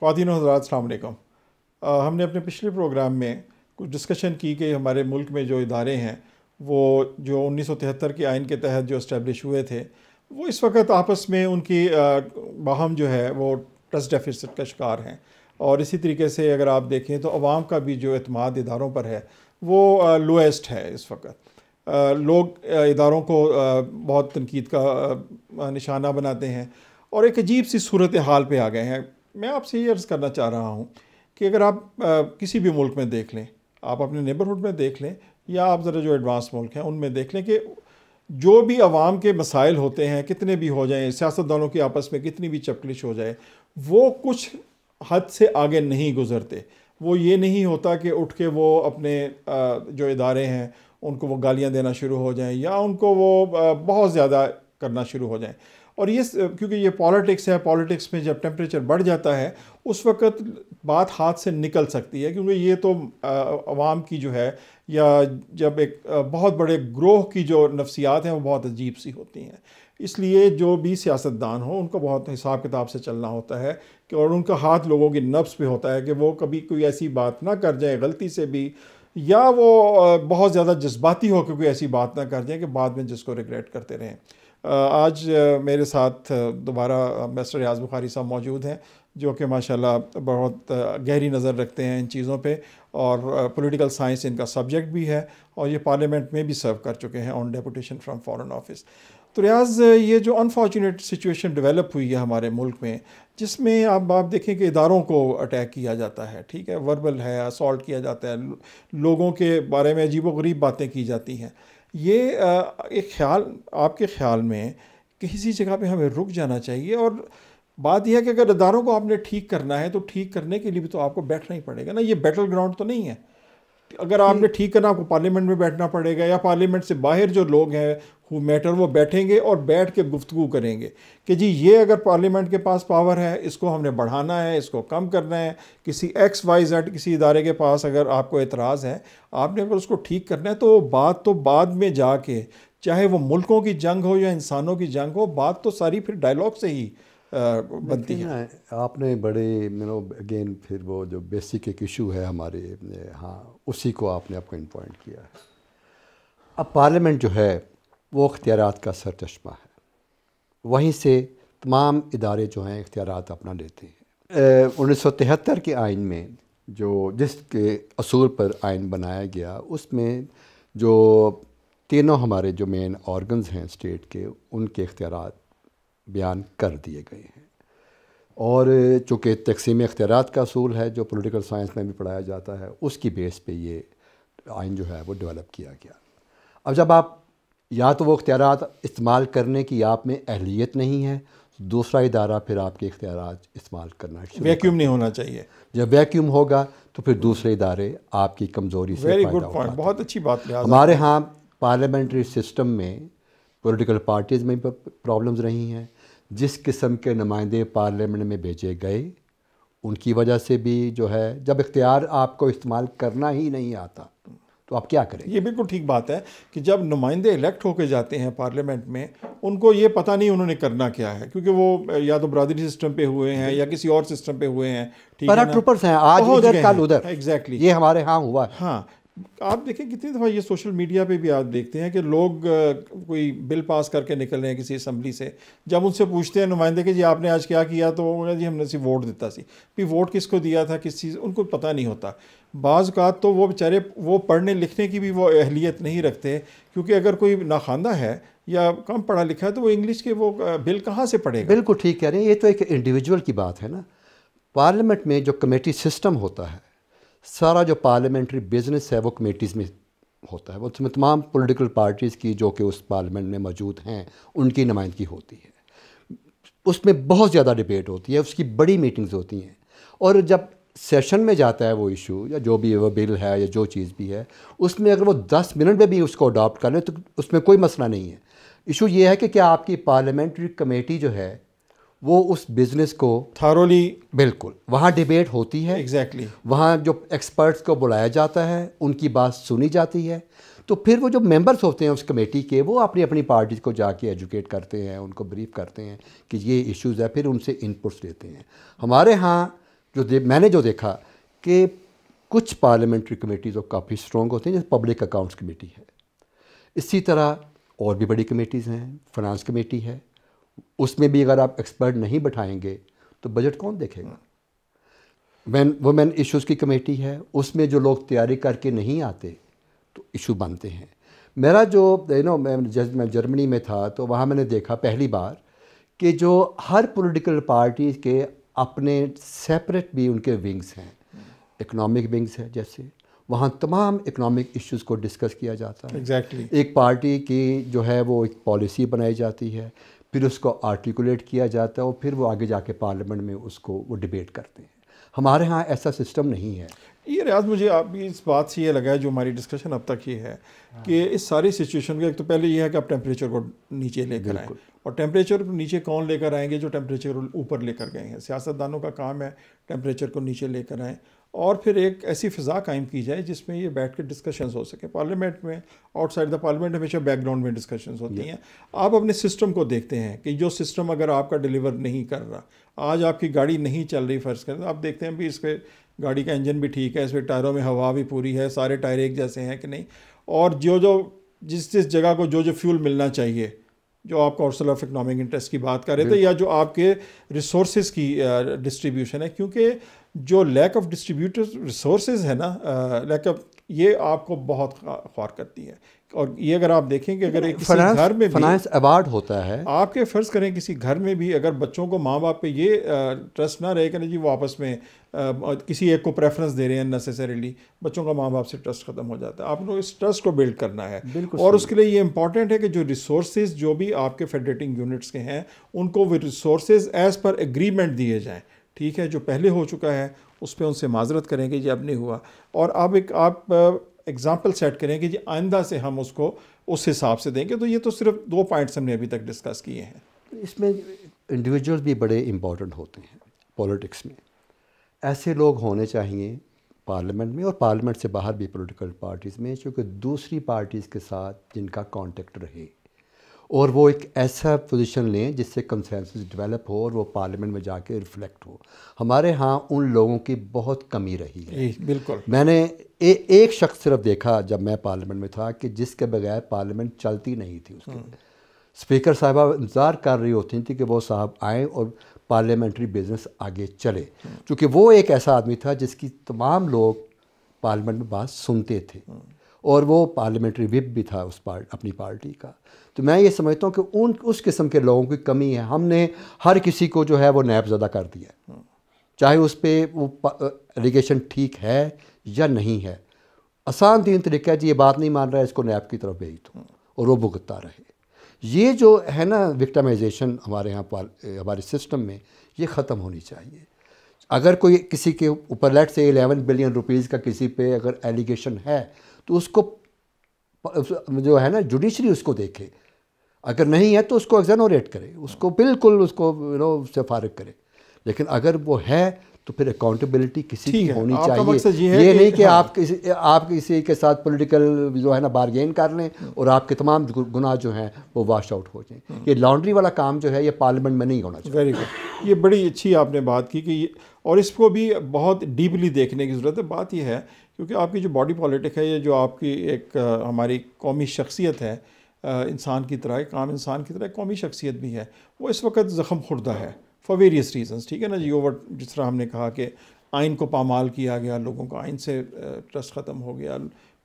खातिन हजरात अलैक्म हमने अपने पिछले प्रोग्राम में कुछ डिस्कशन की कि हमारे मुल्क में जो इदारे हैं वो जो उन्नीस सौ तिहत्तर के आइन के तहत जो इस्टेबलिश हुए थे वो इस वक्त आपस में उनकी बाहम जो है वो ट्रस्ट डेफिसट का शिकार हैं और इसी तरीके से अगर आप देखें तो आवाम का भी जो अतमाद इदारों पर है वो लोएस्ट है इस वक्त लोग इदारों को बहुत तनकीद का निशाना बनाते हैं और एक अजीब सी सूरत हाल पर आ गए हैं मैं आपसे ये अर्ज़ करना चाह रहा हूँ कि अगर आप आ, किसी भी मुल्क में देख लें आप अपने नेबरहुड में देख लें या आप ज़रा जो एडवांस मुल्क हैं उनमें देख लें कि जो भी आवाम के मसाइल होते हैं कितने भी हो जाएँ सियासतदानों की आपस में कितनी भी चपकलिश हो जाए वो कुछ हद से आगे नहीं गुजरते वो ये नहीं होता कि उठ के वो अपने जो इदारे हैं उनको वो गालियाँ देना शुरू हो जाएँ या उनको वो बहुत ज़्यादा करना शुरू हो जाएँ और ये क्योंकि ये पॉलिटिक्स है पॉलिटिक्स में जब टेम्परेचर बढ़ जाता है उस वक्त बात हाथ से निकल सकती है क्योंकि ये तो आवाम की जो है या जब एक बहुत बड़े ग्रोह की जो नफ्सियात हैं वो बहुत अजीब सी होती हैं इसलिए जो भी सियासतदान हो उनको बहुत हिसाब किताब से चलना होता है कि और उनका हाथ लोगों की नब्स पे होता है कि वो कभी कोई ऐसी बात ना कर जाए गलती से भी या वो बहुत ज़्यादा जज्बाती हो कोई ऐसी बात ना कर जाए कि बाद में जिसको रिग्रेट करते रहें आज मेरे साथ दोबारा मिस्टर रियाज बुखारी साहब मौजूद हैं जो कि माशाल्लाह बहुत गहरी नज़र रखते हैं इन चीज़ों पे और पॉलिटिकल साइंस इनका सब्जेक्ट भी है और ये पार्लियामेंट में भी सर्व कर चुके हैं on deputation from foreign office तो रियाज ये जो अनफॉर्चुनेट सिचुएशन डेवलप हुई है हमारे मुल्क में जिसमें आप आप देखें कि इदारों को अटैक किया जाता है ठीक है वर्बल है असॉल्ट किया जाता है लोगों के बारे में अजीब गरीब बातें की जाती हैं ये एक ख्याल आपके ख्याल में किसी जगह पे हमें रुक जाना चाहिए और बात यह है कि अगर इदारों को आपने ठीक करना है तो ठीक करने के लिए भी तो आपको बैठना ही पड़ेगा ना ये बैटल ग्राउंड तो नहीं है अगर आपने ठीक करना आपको पार्लियामेंट में बैठना पड़ेगा या पार्लियामेंट से बाहर जो लोग हैं हु मैटर वो बैठेंगे और बैठ के गुफ्तु करेंगे कि जी ये अगर पार्लियामेंट के पास पावर है इसको हमने बढ़ाना है इसको कम करना है किसी एक्स वाई जेड किसी इदारे के पास अगर आपको एतराज़ है आपने अगर उसको ठीक करना है तो बात तो बाद में जाके चाहे वो मुल्कों की जंग हो या इंसानों की जंग हो बात तो सारी फिर डायलॉग से ही बनती है आपने बड़े मेनो अगेन फिर वो जो बेसिक एक इशू है हमारे हाँ उसी को आपने आपको इंपॉइंट किया है अब पार्लियामेंट जो है वो अख्तियार का सर चश्मा है वहीं से तमाम इदारे जो हैं इख्तियार अपना लेते हैं उन्नीस सौ तिहत्तर के आइन में जो जिसके असूल पर आइन बनाया गया उसमें जो तीनों हमारे जो मेन ऑर्गन्स हैं स्टेट के उनके इख्तियार बयान कर दिए गए हैं और चूँकि तकसीम अख्तियार का असूल है जो पोलिटिकल साइंस में भी पढ़ाया जाता है उसकी बेस पे ये आइन जो है वो डेवलप किया गया अब जब आप या तो वो अख्तियार इस्तेमाल करने की आप में अहलियत नहीं है तो दूसरा इदारा फिर आपके इख्तियार इस्तेमाल करना वैक्यूम नहीं होना चाहिए जब वैक्यूम होगा तो फिर दूसरे इदारे आपकी कमज़ोरी से वेरी गुड पॉइंट बहुत अच्छी बात हमारे यहाँ पार्लियामेंट्री सिस्टम में पॉलिटिकल पार्टीज़ में प्रॉब्लम्स रही हैं जिस किस्म के नुमाइंदे पार्लियामेंट में भेजे गए उनकी वजह से भी जो है जब इख्तियार आपको इस्तेमाल करना ही नहीं आता तो आप क्या करें ये बिल्कुल ठीक बात है कि जब नुमाइंदे इलेक्ट होकर जाते हैं पार्लियामेंट में उनको ये पता नहीं उन्होंने करना क्या है क्योंकि वो या तो बरदरी सिस्टम पे हुए हैं या किसी और सिस्टम पे हुए हैं ठीक है हैं आज उधर कल उधर एग्जैक्टली ये हमारे यहाँ हुआ है हाँ आप देखें कितनी दफ़ा ये सोशल मीडिया पे भी आप देखते हैं कि लोग कोई बिल पास करके निकल रहे हैं किसी असम्बली से जब उनसे पूछते हैं नुमाइंदे कि जी आपने आज क्या किया तो वो जी हमने सी वोट देता सी भी वोट किसको दिया था किस चीज़ उनको पता नहीं होता बाज़ात तो वो बेचारे वो पढ़ने लिखने की भी वो अहलियत नहीं रखते क्योंकि अगर कोई नाखानदा है या कम पढ़ा लिखा है तो वो इंग्लिश के वो बिल कहाँ से पढ़ेगा बिल्कुल ठीक कह रहे हैं ये तो एक इंडिविजुअल की बात है ना पार्लियामेंट में जो कमेटी सिस्टम होता है सारा जो पार्लियामेंट्री बिजनेस है वो कमेटीज़ में होता है उसमें तमाम पॉलिटिकल पार्टीज़ की जो कि उस पार्लियामेंट में मौजूद हैं उनकी नुमाइंदगी होती है उसमें बहुत ज़्यादा डिबेट होती है उसकी बड़ी मीटिंग्स होती हैं और जब सेशन में जाता है वो इशू या जो भी वो बिल है या जो चीज़ भी है उसमें अगर वो दस मिनट में भी उसको अडॉप्ट कर लें तो उसमें कोई मसला नहीं है इशू ये है कि क्या आपकी पार्लियामेंट्री कमेटी जो है वो उस बिज़नेस को थारोली बिल्कुल वहाँ डिबेट होती है एग्जैक्टली exactly. वहाँ जो एक्सपर्ट्स को बुलाया जाता है उनकी बात सुनी जाती है तो फिर वो जो मेंबर्स होते हैं उस कमेटी के वो अपनी अपनी पार्टीज को जाके एजुकेट करते हैं उनको ब्रीफ करते हैं कि ये इश्यूज़ है फिर उनसे इनपुट्स लेते हैं हमारे यहाँ जो दे, मैंने जो देखा कि कुछ पार्लियामेंट्री कमेटीज़ और काफ़ी स्ट्रॉन्ग होती हैं जैसे पब्लिक अकाउंट्स कमेटी है इसी तरह और भी बड़ी कमेटीज़ हैं फाइनेंस कमेटी है उसमें भी अगर आप एक्सपर्ट नहीं बैठाएंगे तो बजट कौन देखेगा वैन वुमेन इश्यूज़ की कमेटी है उसमें जो लोग तैयारी करके नहीं आते तो इशू बनते हैं मेरा जो यू नो मैं जज मैं जर्मनी में था तो वहाँ मैंने देखा पहली बार कि जो हर पॉलिटिकल पार्टी के अपने सेपरेट भी उनके विंग्स हैं इकोनॉमिक विंग्स हैं जैसे वहाँ तमाम इकोनॉमिक इश्यूज़ को डिस्कस किया जाता है exactly. एक पार्टी की जो है वो एक पॉलिसी बनाई जाती है फिर उसको आर्टिकुलेट किया जाता है और फिर वो आगे जाके पार्लियामेंट में उसको वो डिबेट करते हैं हमारे यहाँ ऐसा सिस्टम नहीं है ये रियाज मुझे आप इस बात से ये लगा है जो हमारी डिस्कशन अब तक ही है हाँ। कि इस सारी सिचुएशन का एक तो पहले ये है कि आप टेम्परेचर को नीचे लेकर आएँ और टेम्परेचर नीचे कौन लेकर आएंगे जो टेम्परेचर ऊपर लेकर गए हैं सियासतदानों का काम है टेम्परेचर को नीचे लेकर आएँ और फिर एक ऐसी फ़िज़ा कायम की जाए जिसमें ये बैठ कर डिस्कशंस हो सके पार्लियामेंट में आउटसाइड द पार्लियामेंट हमेशा बैकग्राउंड में डिस्कशंस होती हैं आप अपने सिस्टम को देखते हैं कि जो सिस्टम अगर आपका डिलीवर नहीं कर रहा आज आपकी गाड़ी नहीं चल रही फ़र्ज़ करें तो आप देखते हैं भी इस पर गाड़ी का इंजन भी ठीक है इसमें टायरों में हवा भी पूरी है सारे टायर एक जैसे हैं कि नहीं और जो जो जिस जिस जगह को जो जो फ्यूल मिलना चाहिए जो आप कौंसल ऑफ इकनॉमिक इंटरेस्ट की बात कर रहे थे या जो आपके रिसोर्स की डिस्ट्रीब्यूशन है क्योंकि जो लैक ऑफ डिस्ट्रीब्यूटर रिसोर्स है ना लैक ऑफ ये आपको बहुत ख्वार करती है और ये अगर आप देखें कि अगर एक किसी घर में फाइनेंस अवार्ड होता है आपके फ़र्ज़ करें किसी घर में भी अगर बच्चों को माँ बाप पे ये ट्रस्ट ना रहे कि ना जी वो आपस में किसी एक को प्रेफरेंस दे रहे हैं नेसेसरीली बच्चों का माँ बाप से ट्रस्ट ख़त्म हो जाता है आप लोग इस ट्रस्ट को बिल्ड करना है और उसके लिए ये इंपॉर्टेंट है कि जो रिसोर्स जो भी आपके फेडरेटिंग यूनिट्स के हैं उनको वो रिसोर्स एज़ पर एग्रीमेंट दिए जाएँ ठीक है जो पहले हो चुका है उस पर उनसे माजरत करें कि ये अब नहीं हुआ और अब एक आप एग्ज़ाम्पल सेट करें कि जी आइंदा से हम उसको उस हिसाब से देंगे तो ये तो सिर्फ दो पॉइंट्स हमने अभी तक डिस्कस किए हैं इसमें इंडिविजुअल भी बड़े इम्पॉर्टेंट होते हैं पॉलिटिक्स में ऐसे लोग होने चाहिए पार्लियामेंट में और पार्लियामेंट से बाहर भी पॉलिटिकल पार्टीज़ में क्योंकि दूसरी पार्टीज़ के साथ जिनका कांटेक्ट रहे और वो एक ऐसा पोजीशन लें जिससे कंसेंसस डेवलप हो और वो पार्लियामेंट में जाके रिफ्लेक्ट हो हमारे यहाँ उन लोगों की बहुत कमी रही है बिल्कुल मैंने ए, एक शख्स सिर्फ देखा जब मैं पार्लियामेंट में था कि जिसके बगैर पार्लियामेंट चलती नहीं थी उसके स्पीकर हम्म। साहबा इंतज़ार कर रही होती थी कि वो साहब आएँ और पार्लियामेंट्री बिजनेस आगे चले हम्म। क्योंकि वो एक ऐसा आदमी था जिसकी तमाम लोग पार्लियामेंट में बात सुनते थे हम्म। और वो पार्लियामेंट्री विप भी था उस पार्ट अपनी पार्टी का तो मैं ये समझता हूँ कि उन उस किस्म के लोगों की कमी है हमने हर किसी को जो है वो नैब ज़्यादा कर दिया चाहे उस पर वो एलिगेशन ठीक है या नहीं है आसान तीन तरीका है जी ये बात नहीं मान रहा है इसको नैब की तरफ भेज दो और वो भुगतता रहे ये जो है ना विक्टमाइजेशन हमारे यहाँ हमारे सिस्टम में ये ख़त्म होनी चाहिए अगर कोई किसी के ऊपर लेट से 11 बिलियन रुपीज़ का किसी पे अगर एलिगेशन है तो उसको जो है ना जुडिशरी उसको देखे अगर नहीं है तो उसको एग्जनोरेट करे उसको बिल्कुल उसको यू नो उससे फारग करे लेकिन अगर वो है तो फिर अकाउंटेबिलिटी किसी की होनी चाहिए ये, ये नहीं कि हाँ। आप किसी आप किसी के साथ पॉलिटिकल जो है ना बारगेन कर लें और आपके तमाम गुनाह जो हैं वो वाश आउट हो जाएं हम्म। ये लॉन्ड्री वाला काम जो है ये पार्लियामेंट में नहीं होना चाहिए वेरी गुड ये बड़ी अच्छी आपने बात की कि और इसको भी बहुत डीपली देखने की ज़रूरत है बात यह है क्योंकि आपकी जो बॉडी पॉलिटिक है ये जो आपकी एक हमारी कौमी शख्सियत है इंसान की तरह एक आम इंसान की तरह कौमी शख्सियत भी है वो इस वक्त ज़ख़म खुर्दा है फॉर वेरियस रीजंस ठीक है ना जी ओवर जिस तरह हमने कहा कि आइन को पामाल किया गया लोगों का आइन से ट्रस्ट ख़त्म हो गया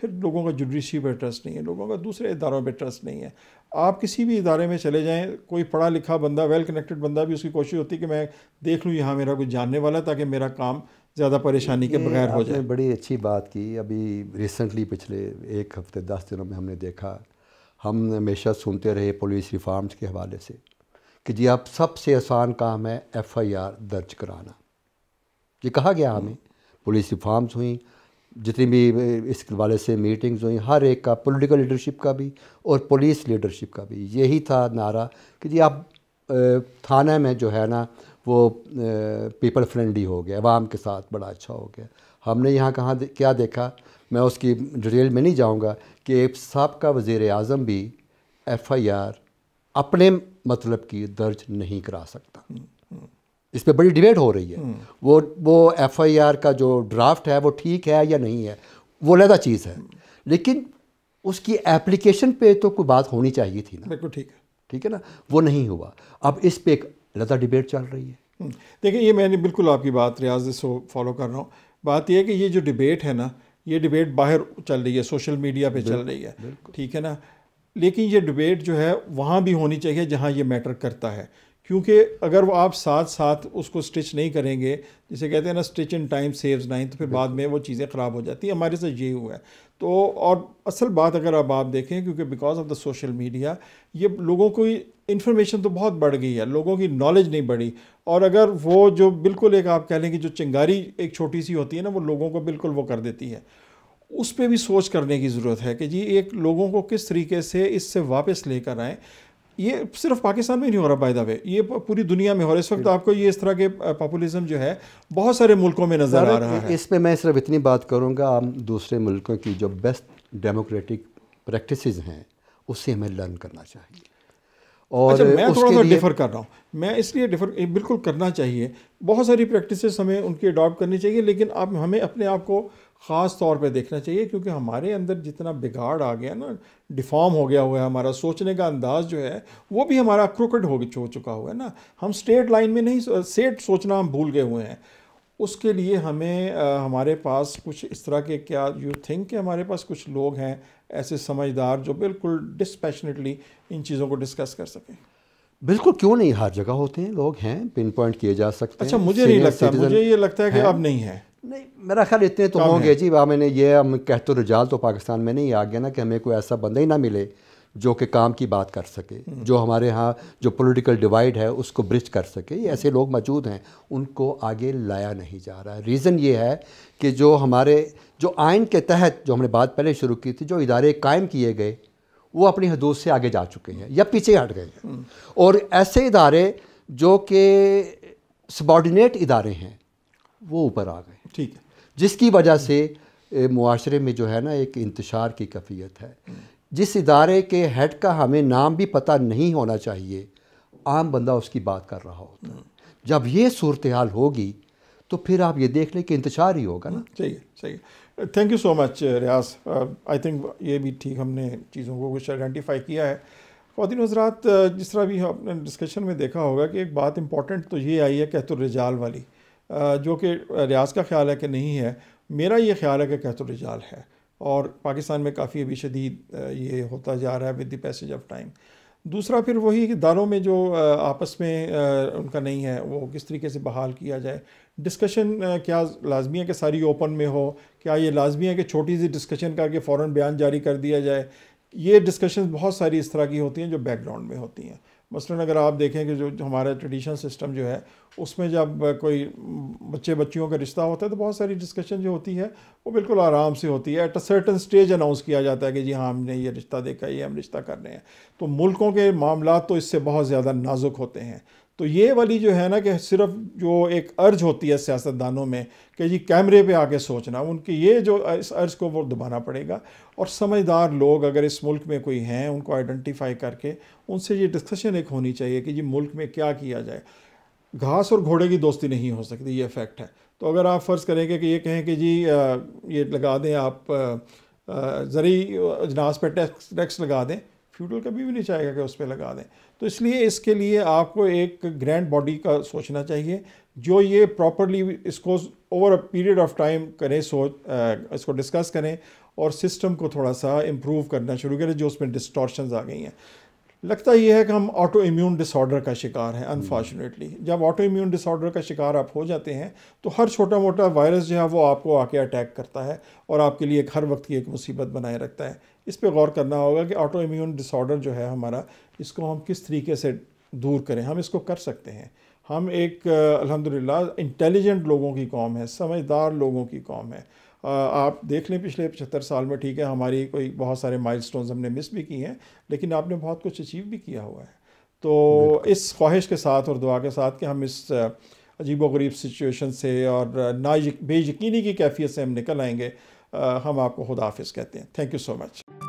फिर लोगों का जुडिशरी पर ट्रस्ट नहीं है लोगों का दूसरे इदारों पर ट्रस्ट नहीं है आप किसी भी इदारे में चले जाएं कोई पढ़ा लिखा बंदा वेल कनेक्टेड बंदा भी उसकी कोशिश होती है कि मैं देख लूँ यहाँ मेरा कुछ जानने वाला ताकि मेरा काम ज़्यादा परेशानी के बगैर हो जाए बड़ी अच्छी बात की अभी रिसेंटली पिछले एक हफ्ते दस दिनों में हमने देखा हम हमेशा सुनते रहे पुलिस रिफॉर्म्स के हवाले से कि जी अब सबसे आसान काम है एफआईआर दर्ज कराना ये कहा गया हमें पुलिस रिफॉर्म्स हुई जितनी भी इस हवाले से मीटिंग्स हुई हर एक का पॉलिटिकल लीडरशिप का भी और पुलिस लीडरशिप का भी यही था नारा कि जी आप थाना में जो है ना वो पीपल फ्रेंडली हो गया आवाम के साथ बड़ा अच्छा हो गया हमने यहाँ कहाँ दे, क्या देखा मैं उसकी डिटेल में नहीं जाऊँगा कि एक सबका वज़ी अजम भी एफ़ आई आर अपने मतलब की दर्ज नहीं करा सकता हम्म, हम्म। इस पर बड़ी डिबेट हो रही है हम्म। वो वो एफ़ आई आर का जो ड्राफ्ट है वो ठीक है या नहीं है वो लहदा चीज़ है लेकिन उसकी एप्लीकेशन पे तो कोई बात होनी चाहिए थी ना बिल्कुल ठीक है ठीक है ना वो नहीं हुआ अब इस पर एक लदा डिबेट चल रही है हम्म, देखिए ये मैंने बिल्कुल आपकी बात रियाज से फॉलो कर रहा हूँ बात यह है कि ये जो डिबेट है ना ये डिबेट बाहर चल रही है सोशल मीडिया पे चल रही है ठीक है ना लेकिन ये डिबेट जो है वहाँ भी होनी चाहिए जहाँ ये मैटर करता है क्योंकि अगर वो आप साथ साथ उसको स्टिच नहीं करेंगे जिसे कहते हैं ना stitch in time saves nine तो फिर बाद में वो चीज़ें ख़राब हो जाती है हमारे साथ ये हुआ है तो और असल बात अगर अब आप देखें क्योंकि because of the social media ये लोगों को इन्फॉर्मेशन तो बहुत बढ़ गई है लोगों की नॉलेज नहीं बढ़ी और अगर वो जो बिल्कुल एक आप कह लें कि जो चिंगारी एक छोटी सी होती है ना वो लोगों को बिल्कुल वो कर देती है उस पर भी सोच करने की ज़रूरत है कि जी एक लोगों को किस तरीके से इससे वापस लेकर आएँ ये सिर्फ पाकिस्तान में नहीं हो रहा बाय द वे ये पूरी दुनिया में हो रहा है इस वक्त आपको ये इस तरह के पॉपुलिज्म जो है बहुत सारे मुल्कों में नज़र आ रहा है इस पर मैं सिर्फ इतनी बात करूँगा आप दूसरे मुल्कों की जो बेस्ट डेमोक्रेटिक प्रैक्टिस हैं उससे हमें लर्न करना चाहिए और अच्छा, मैं थोड़ा सा डिफ़र कर रहा हूँ मैं इसलिए डिफ़र बिल्कुल करना चाहिए बहुत सारी प्रैक्टिसेस हमें उनकी अडॉप्ट करनी चाहिए लेकिन आप हमें अपने आप को ख़ास तौर पे देखना चाहिए क्योंकि हमारे अंदर जितना बिगाड़ आ गया ना डिफॉर्म हो गया हुआ है हमारा सोचने का अंदाज जो है वो भी हमारा क्रुकड हो चुका हुआ है ना हम स्ट्रेट लाइन में नहीं सेट सोचना हम भूल गए हुए हैं उसके लिए हमें आ, हमारे पास कुछ इस तरह के क्या यू थिंक कि हमारे पास कुछ लोग हैं ऐसे समझदार जो बिल्कुल डिस्पैशनेटली इन चीज़ों को डिस्कस कर सकें बिल्कुल क्यों नहीं हर जगह होते हैं लोग हैं पिन पॉइंट किए जा सकते अच्छा मुझे नहीं लगता मुझे ये लगता है कि अब नहीं है नहीं मेरा ख्याल इतने तो होंगे जी वहाँ मैंने ये हम कह तो रुझाल तो पाकिस्तान में नहीं आ गया ना कि हमें कोई ऐसा बंदा ही ना मिले जो कि काम की बात कर सके हम्म। जो हमारे यहाँ जो पॉलिटिकल डिवाइड है उसको ब्रिज कर सके ऐसे लोग मौजूद हैं उनको आगे लाया नहीं जा रहा है रीज़न ये है कि जो हमारे जो आयन के तहत जो हमने बात पहले शुरू की थी जो इदारे कायम किए गए वो अपनी हदूद से आगे जा चुके हैं या पीछे हट गए हैं हम्म। और ऐसे इदारे जो कि सबॉर्डिनेट इदारे हैं वो ऊपर आ गए ठीक है जिसकी वजह से माशरे में जो है ना एक इंतशार की कैफियत है जिस इदारे के हेड का हमें नाम भी पता नहीं होना चाहिए आम बंदा उसकी बात कर रहा होता है जब ये सूरत हाल होगी तो फिर आप ये देख लें कि इंतजार ही होगा ना सही है सही है thank you so much Riaz I uh, think ये भी ठीक हमने चीज़ों को कुछ आइडेंटिफाई किया है ख़वान हजरात uh, जिस तरह भी आपने डिस्कशन में देखा होगा कि एक बात इंपॉर्टेंट तो ये आई है कहतुलरजाल वाली जो कि रियाज का ख्याल है कि नहीं है मेरा ये ख्याल है कि कहतुलजाल है और पाकिस्तान में काफ़ी अभी शदीद ये होता जा रहा है with the passage of time दूसरा फिर वही इदारों में जो आपस में उनका नहीं है वो किस तरीके से बहाल किया जाए डिस्कशन क्या लाजमी है कि सारी ओपन में हो क्या ये लाजमी है कि छोटी सी डिस्कशन करके फ़ौर बयान जारी कर दिया जाए ये डिस्कशन बहुत सारी इस तरह की होती हैं जो बैकग्राउंड में होती हैं मसलन अगर आप देखें कि जो हमारा ट्रेडिशनल सिस्टम जो है उसमें जब कोई बच्चे बच्चियों का रिश्ता होता है तो बहुत सारी डिस्कशन जो होती है वो बिल्कुल आराम से होती है at a certain stage announce किया जाता है कि जी हाँ हमने ये रिश्ता देखा ये हम रिश्ता कर रहे हैं तो मुल्कों के मामला तो इससे बहुत ज़्यादा नाजुक होते हैं तो ये वाली जो है ना कि सिर्फ जो एक अर्ज होती है सियासतदानों में कि जी कैमरे पे आके सोचना उनके ये जो इस अर्ज को वो दबाना पड़ेगा और समझदार लोग अगर इस मुल्क में कोई हैं उनको आइडेंटिफाई करके उनसे ये डिस्कशन एक होनी चाहिए कि जी मुल्क में क्या किया जाए घास और घोड़े की दोस्ती नहीं हो सकती ये फैक्ट है तो अगर आप फ़र्ज़ करेंगे कि ये कहें कि जी ये लगा दें आप ज़रिए अजनास पर टैक्स टैक्स लगा दें फ्यूडल कभी भी नहीं चाहेगा कि उस पर लगा दें तो इसलिए इसके लिए आपको एक ग्रैंड बॉडी का सोचना चाहिए जो ये प्रॉपरली इसको over a period of time करें सोच इसको डिस्कस करें और सिस्टम को थोड़ा सा इम्प्रूव करना शुरू करें जो उसमें डिस्टॉर्शन आ गई हैं लगता यह है कि हम ऑटो इम्यून डिसऑर्डर का शिकार हैं अनफॉर्चुनेटली हम्म। जब ऑटो इम्यून डिसऑर्डर का शिकार आप हो जाते हैं तो हर छोटा मोटा वायरस जो है वो आपको आके अटैक करता है और आपके लिए हर वक्त की एक मुसीबत बनाए रखता है इस पर गौर करना होगा कि ऑटो इम्यून डिसऑर्डर जो है हमारा इसको हम किस तरीके से दूर करें हम इसको कर सकते हैं हम एक अल्हम्दुलिल्लाह इंटेलिजेंट लोगों की कौम है समझदार लोगों की कौम है आप देख लें पिछले पचहत्तर साल में ठीक है हमारी कोई बहुत सारे माइलस्टोन्स हमने मिस भी किए हैं लेकिन आपने बहुत कुछ अचीव भी किया हुआ है तो इस ख्वाहिश के साथ और दुआ के साथ कि हम इस अजीब गरीब सिचुएशन से और ना बेयकीनी की कैफियत से हम निकल आएंगे हम आपको खुदाफिज कहते हैं थैंक यू सो मच